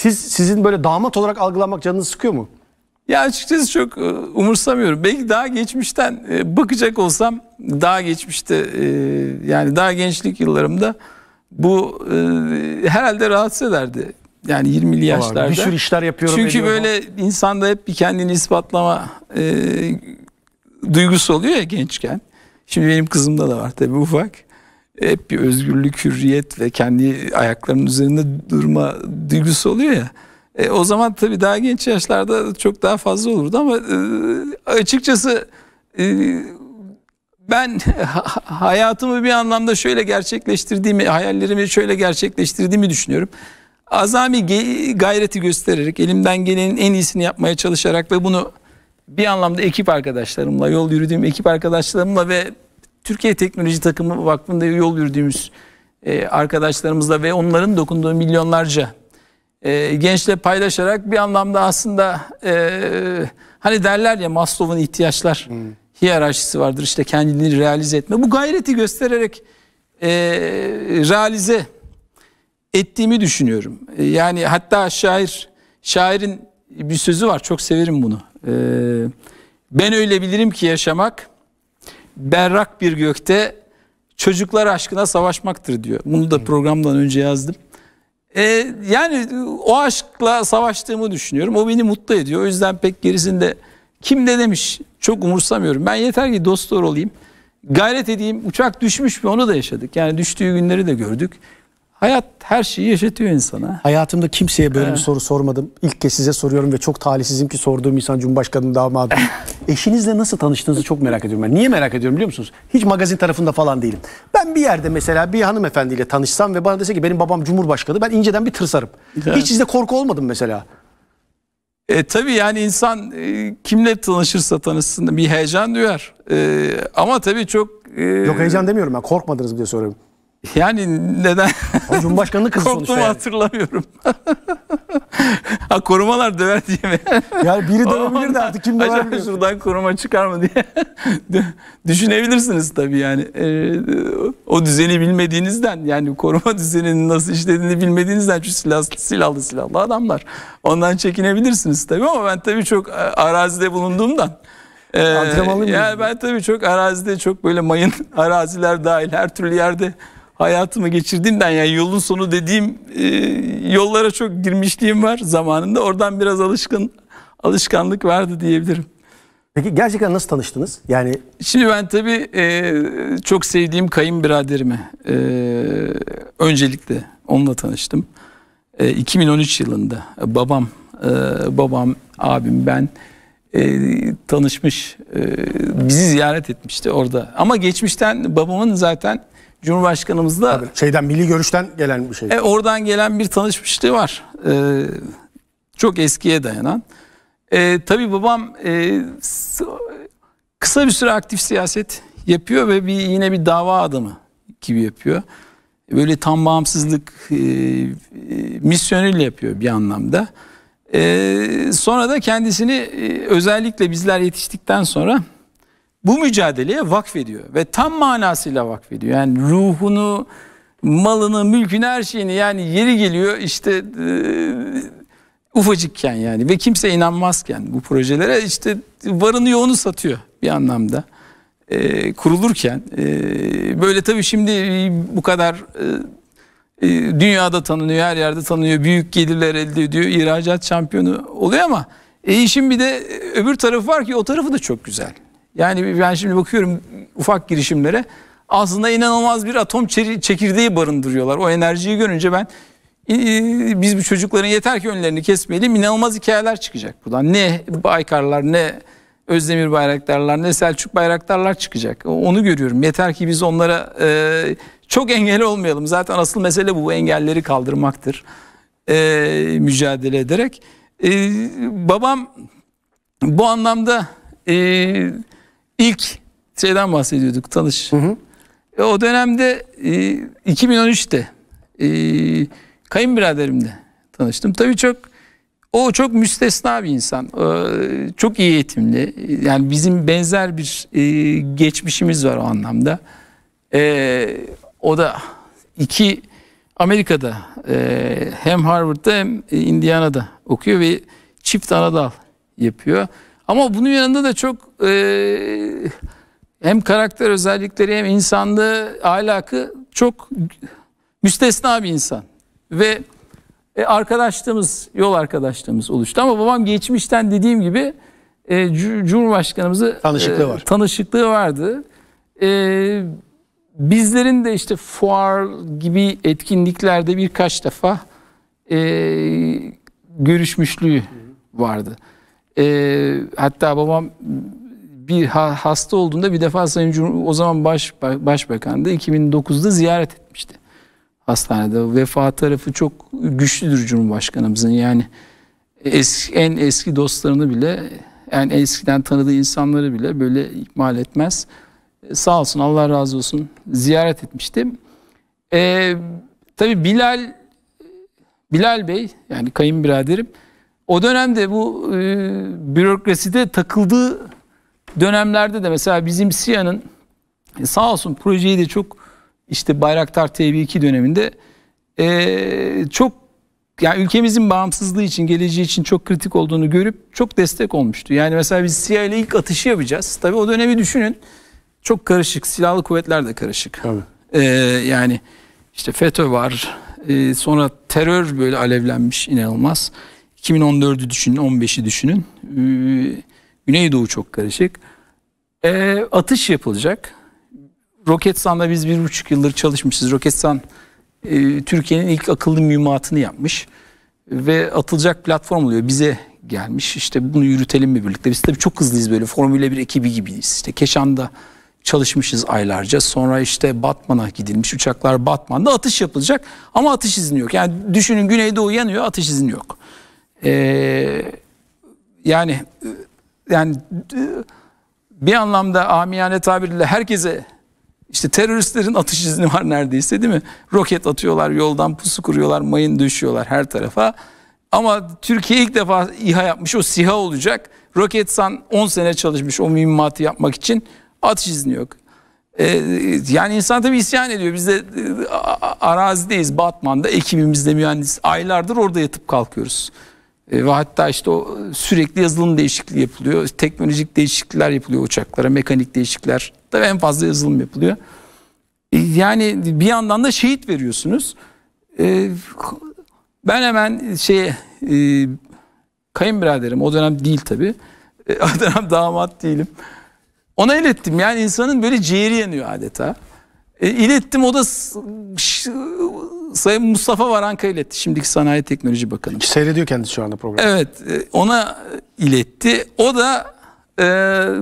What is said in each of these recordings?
Siz sizin böyle damat olarak algılanmak canınızı sıkıyor mu? Ya açıkçası çok e, umursamıyorum. Belki daha geçmişten e, bakacak olsam daha geçmişte e, yani daha gençlik yıllarımda bu herhalde rahatsız ederdi. Yani 20'li yaşlarda. Bir sürü işler yapıyorum. Çünkü böyle ama. insanda hep bir kendini ispatlama duygusu oluyor ya gençken. Şimdi benim kızımda da var tabii ufak hep bir özgürlük, hürriyet ve kendi ayaklarının üzerinde durma duygusu oluyor ya. E, o zaman tabii daha genç yaşlarda çok daha fazla olurdu ama e, açıkçası e, ben hayatımı bir anlamda şöyle gerçekleştirdiğimi, hayallerimi şöyle gerçekleştirdiğimi düşünüyorum. Azami gayreti göstererek, elimden gelenin en iyisini yapmaya çalışarak ve bunu bir anlamda ekip arkadaşlarımla, yol yürüdüğüm ekip arkadaşlarımla ve Türkiye Teknoloji Takımı Vakfı'nda yol yürüdüğümüz e, arkadaşlarımızla ve onların dokunduğu milyonlarca e, gençle paylaşarak bir anlamda aslında e, hani derler ya Maslow'un ihtiyaçlar hmm. hiyerarşisi vardır işte kendini realize etme. Bu gayreti göstererek e, realize ettiğimi düşünüyorum. E, yani hatta şair şairin bir sözü var çok severim bunu. E, ben öyle bilirim ki yaşamak berrak bir gökte çocuklar aşkına savaşmaktır diyor. Bunu da programdan önce yazdım. Ee, yani o aşkla savaştığımı düşünüyorum. O beni mutlu ediyor. O yüzden pek gerisinde kim ne demiş çok umursamıyorum. Ben yeter ki dostlar olayım. Gayret edeyim. Uçak düşmüş mü onu da yaşadık. Yani düştüğü günleri de gördük. Hayat her şeyi yaşatıyor insana. Hayatımda kimseye böyle bir soru sormadım. İlk kez size soruyorum ve çok talihsizim ki sorduğum insan Cumhurbaşkanı damadı. Eşinizle nasıl tanıştığınızı çok merak ediyorum ben. Niye merak ediyorum biliyor musunuz? Hiç magazin tarafında falan değilim. Ben bir yerde mesela bir hanımefendiyle tanışsam ve bana dese ki benim babam Cumhurbaşkanı ben inceden bir tırsarım. Evet. Hiç sizde korku olmadım mesela. E, tabii yani insan e, kimle tanışırsa tanışsın bir heyecan duyar. E, ama tabii çok... E, Yok heyecan demiyorum ben korkmadınız diye soruyorum. Yani neden? O Cumhurbaşkanlığı kızı sonuçta yani. hatırlamıyorum. ha korumalar döver diye mi? Yani biri dövebilir de artık kim döver Acaba şuradan koruma çıkar mı diye düşünebilirsiniz tabii yani. Ee, o düzeni bilmediğinizden yani koruma düzeninin nasıl işlediğini bilmediğinizden çünkü silahlı silahlı, silahlı adamlar. Ondan çekinebilirsiniz tabii ama ben tabii çok e, arazide bulunduğumdan. Ee, yani ben tabii çok arazide çok böyle mayın araziler dahil her türlü yerde hayatımı geçirdiğimden yani yolun sonu dediğim e, yollara çok girmişliğim var zamanında. Oradan biraz alışkın alışkanlık vardı diyebilirim. Peki gerçekten nasıl tanıştınız? Yani şimdi ben tabii e, çok sevdiğim kayınbiraderime e, öncelikle onunla tanıştım. E, 2013 yılında babam e, babam abim ben e, tanışmış e, bizi ziyaret etmişti orada. Ama geçmişten babamın zaten Cumhurbaşkanımızla Tabii, şeyden milli görüşten gelen bir şey. E, oradan gelen bir tanışmışlığı var. E, çok eskiye dayanan. E, tabii babam e, kısa bir süre aktif siyaset yapıyor ve bir yine bir dava adamı gibi yapıyor. Böyle tam bağımsızlık e, e misyonuyla yapıyor bir anlamda. E, sonra da kendisini e, özellikle bizler yetiştikten sonra bu mücadeleye vakfediyor ve tam manasıyla vakfediyor. Yani ruhunu, malını, mülkünü, her şeyini yani yeri geliyor işte e, ufacıkken yani ve kimse inanmazken bu projelere işte varını yoğunu satıyor bir anlamda. E, kurulurken e, böyle tabii şimdi e, bu kadar e, e, dünyada tanınıyor, her yerde tanınıyor, büyük gelirler elde ediyor, ihracat şampiyonu oluyor ama e, işin bir de e, öbür tarafı var ki o tarafı da çok güzel. Yani ben şimdi bakıyorum ufak girişimlere aslında inanılmaz bir atom çekirdeği barındırıyorlar. O enerjiyi görünce ben biz bu çocukların yeter ki önlerini kesmeyelim inanılmaz hikayeler çıkacak buradan. Ne Baykarlar ne Özdemir Bayraktarlar ne Selçuk Bayraktarlar çıkacak. Onu görüyorum. Yeter ki biz onlara e, çok engel olmayalım. Zaten asıl mesele bu. Engelleri kaldırmaktır. E, mücadele ederek. E, babam bu anlamda e, ilk şeyden bahsediyorduk tanış. Hı hı. E, o dönemde e, 2013'te e, kayınbiraderimle tanıştım. Tabii çok o çok müstesna bir insan. E, çok iyi eğitimli. Yani bizim benzer bir e, geçmişimiz var o anlamda. E, o da iki Amerika'da e, hem Harvard'da hem Indiana'da okuyor ve çift anadal yapıyor. Ama bunun yanında da çok e, hem karakter özellikleri hem insanlığı, ahlakı çok müstesna bir insan. Ve e, arkadaşlığımız, yol arkadaşlığımız oluştu. Ama babam geçmişten dediğim gibi e, Cumhurbaşkanımızı e, tanışıklığı, e, tanışıklığı vardı. E, bizlerin de işte fuar gibi etkinliklerde birkaç defa e, görüşmüşlüğü vardı. E, hatta babam bir hasta olduğunda bir defa Sayın Cumhur o zaman baş, başbakan da 2009'da ziyaret etmişti hastanede. Vefa tarafı çok güçlüdür Cumhurbaşkanımızın yani eski, en eski dostlarını bile yani eskiden tanıdığı insanları bile böyle ihmal etmez. E, sağ olsun Allah razı olsun ziyaret etmiştim. Ee, tabii Bilal Bilal Bey yani kayınbiraderim o dönemde bu e, bürokraside takıldığı dönemlerde de mesela bizim SİA'nın e, sağ olsun projeyi de çok işte Bayraktar TB2 döneminde e, çok yani ülkemizin bağımsızlığı için, geleceği için çok kritik olduğunu görüp çok destek olmuştu. Yani mesela biz CIA ile ilk atışı yapacağız. Tabii o dönemi düşünün. Çok karışık. Silahlı kuvvetler de karışık. Tabii. Ee, yani işte FETÖ var. Ee, sonra terör böyle alevlenmiş inanılmaz. 2014'ü düşünün, 15'i düşünün. Ee, Güneydoğu çok karışık. E, atış yapılacak. Roketsan'da biz bir buçuk yıldır çalışmışız. Roketsan e, Türkiye'nin ilk akıllı mühimmatını yapmış. Ve atılacak platform oluyor. Bize gelmiş. İşte bunu yürütelim mi birlikte? Biz tabii çok hızlıyız böyle. Formüle bir ekibi gibiyiz. İşte Keşan'da çalışmışız aylarca. Sonra işte Batman'a gidilmiş. Uçaklar Batman'da atış yapılacak. Ama atış izni yok. Yani düşünün Güneydoğu yanıyor atış izni yok. Ee, yani yani bir anlamda amiyane tabirle herkese işte teröristlerin atış izni var neredeyse değil mi? Roket atıyorlar yoldan pusu kuruyorlar mayın düşüyorlar her tarafa. Ama Türkiye ilk defa İHA yapmış o SİHA olacak. Roketsan 10 sene çalışmış o mühimmatı yapmak için atış izni yok. Ee, yani insan tabii isyan ediyor. Biz de e, arazideyiz Batman'da ekibimizde mühendis. Aylardır orada yatıp kalkıyoruz. E, ve hatta işte o sürekli yazılım değişikliği yapılıyor. Teknolojik değişiklikler yapılıyor uçaklara, mekanik değişiklikler. Tabii en fazla yazılım yapılıyor. E, yani bir yandan da şehit veriyorsunuz. E, ben hemen şey kayınbiraderim o dönem değil tabii. O dönem damat değilim. Ona ilettim. Yani insanın böyle ciğeri yanıyor adeta. İlettim, o da Sayın Mustafa Varanka iletti. Şimdiki Sanayi Teknoloji Bakanı. Seyrediyor kendisi şu anda programı. Evet. E, ona iletti. O da e,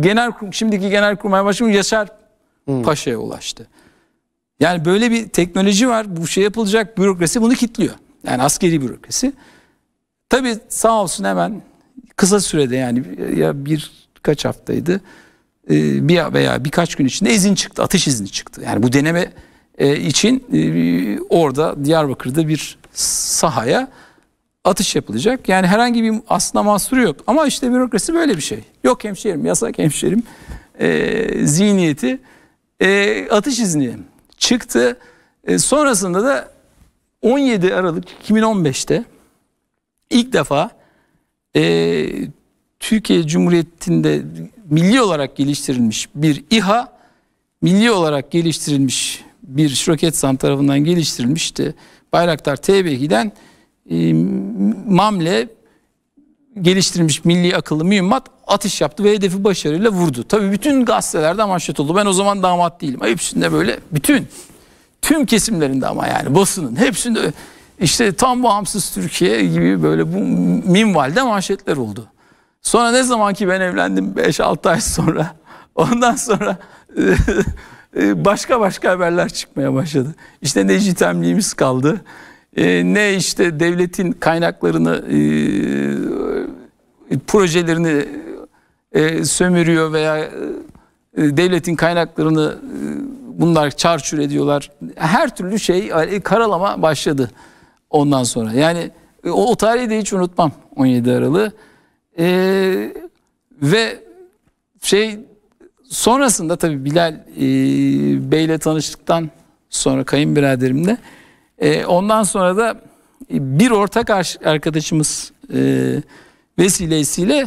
genel şimdiki genel kurmay Başkanı Yaşar hmm. Paşa'ya ulaştı. Yani böyle bir teknoloji var. Bu şey yapılacak bürokrasi bunu kitliyor. Yani askeri bürokrasi. Tabii sağ olsun hemen kısa sürede yani ya bir kaç haftaydı e, bir veya birkaç gün içinde izin çıktı, atış izni çıktı. Yani bu deneme e, için e, orada Diyarbakır'da bir sahaya atış yapılacak. Yani herhangi bir aslında mahsuru yok. Ama işte bürokrasi böyle bir şey. Yok hemşerim, yasak hemşerim e, zihniyeti e, atış izni çıktı. E, sonrasında da 17 Aralık 2015'te ilk defa e, Türkiye Cumhuriyeti'nde milli olarak geliştirilmiş bir İHA, milli olarak geliştirilmiş bir şirket san tarafından geliştirilmişti. Bayraktar tb e, MAM'le geliştirilmiş milli akıllı mühimmat atış yaptı ve hedefi başarıyla vurdu. Tabii bütün gazetelerde manşet oldu. Ben o zaman damat değilim. Hepsinde böyle bütün tüm kesimlerinde ama yani basının hepsinde işte tam bağımsız Türkiye gibi böyle bu minvalde manşetler oldu. Sonra ne zaman ki ben evlendim 5-6 ay sonra ondan sonra Ee, başka başka haberler çıkmaya başladı. İşte ne jitemliğimiz kaldı, ee, ne işte devletin kaynaklarını, ee, projelerini e, sömürüyor veya e, devletin kaynaklarını e, bunlar çarçur ediyorlar. Her türlü şey karalama başladı ondan sonra. Yani o, tarihi de hiç unutmam 17 Aralık ve şey Sonrasında tabii Bilal e, Bey'le tanıştıktan sonra kayınbiraderimle e, ondan sonra da e, bir ortak arkadaşımız e, vesilesiyle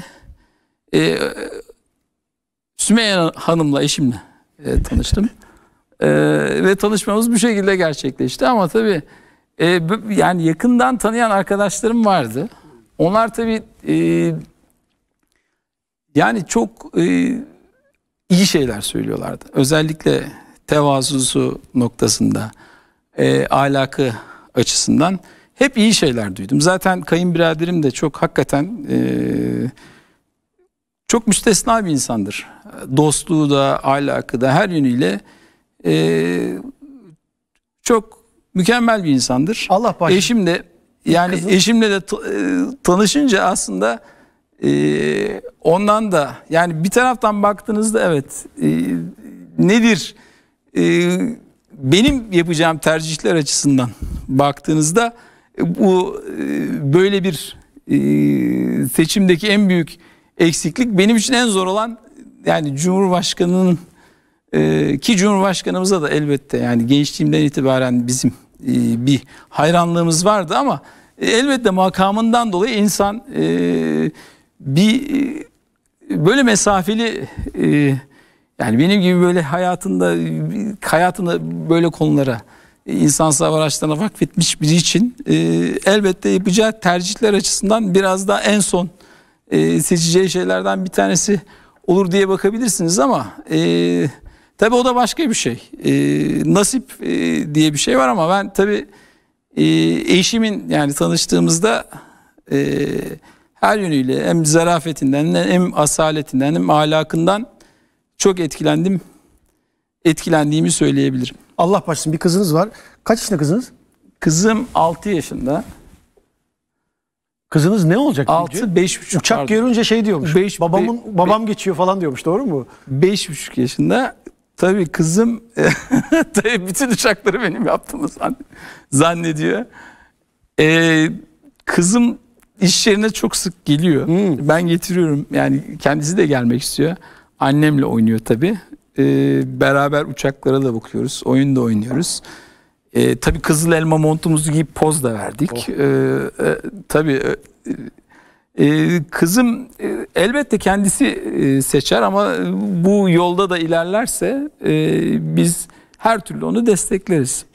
e, Sümeyye Hanım'la eşimle e, tanıştım. e, ve tanışmamız bu şekilde gerçekleşti ama tabii e, yani yakından tanıyan arkadaşlarım vardı. Onlar tabii e, yani çok e, iyi şeyler söylüyorlardı. Özellikle tevazusu noktasında, e, ahlakı açısından hep iyi şeyler duydum. Zaten kayınbiraderim de çok hakikaten e, çok müstesna bir insandır. Dostluğu da, ahlakı da her yönüyle e, çok mükemmel bir insandır. Allah başlasın. Eşim de yani Kızım. eşimle de e, tanışınca aslında ee, ondan da yani bir taraftan baktığınızda evet e, nedir e, benim yapacağım tercihler açısından baktığınızda e, bu e, böyle bir e, seçimdeki en büyük eksiklik benim için en zor olan yani Cumhurbaşkanı'nın e, ki Cumhurbaşkanımıza da elbette yani gençliğimden itibaren bizim e, bir hayranlığımız vardı ama e, elbette makamından dolayı insan e, bir e, böyle mesafeli e, yani benim gibi böyle hayatında hayatını böyle konulara e, insansal araçlarına vakfetmiş biri için elbette yapacağı tercihler açısından biraz daha en son seçeceği şeylerden bir tanesi olur diye bakabilirsiniz ama e, tabii o da başka bir şey. E, nasip e, diye bir şey var ama ben tabi e, eşimin yani tanıştığımızda e, her yönüyle hem zarafetinden hem asaletinden hem ahlakından çok etkilendim. Etkilendiğimi söyleyebilirim. Allah başlasın bir kızınız var. Kaç yaşında kızınız? Kızım 6 yaşında. Kızınız ne olacak? 6 5 buçuk. Uçak pardon. görünce şey diyormuş. Beş, babamın be, babam be, geçiyor falan diyormuş. Doğru mu? 5 buçuk yaşında. Tabii kızım tabii bütün uçakları benim yaptığımı zannediyor. Ee, kızım iş yerine çok sık geliyor. Hmm. Ben getiriyorum. Yani kendisi de gelmek istiyor. Annemle oynuyor tabii. Ee, beraber uçaklara da bakıyoruz. Oyun da oynuyoruz. Ee, tabii kızıl elma montumuzu giyip poz da verdik. Oh. Ee, e, tabii e, e kızım e, elbette kendisi seçer ama bu yolda da ilerlerse e, biz her türlü onu destekleriz.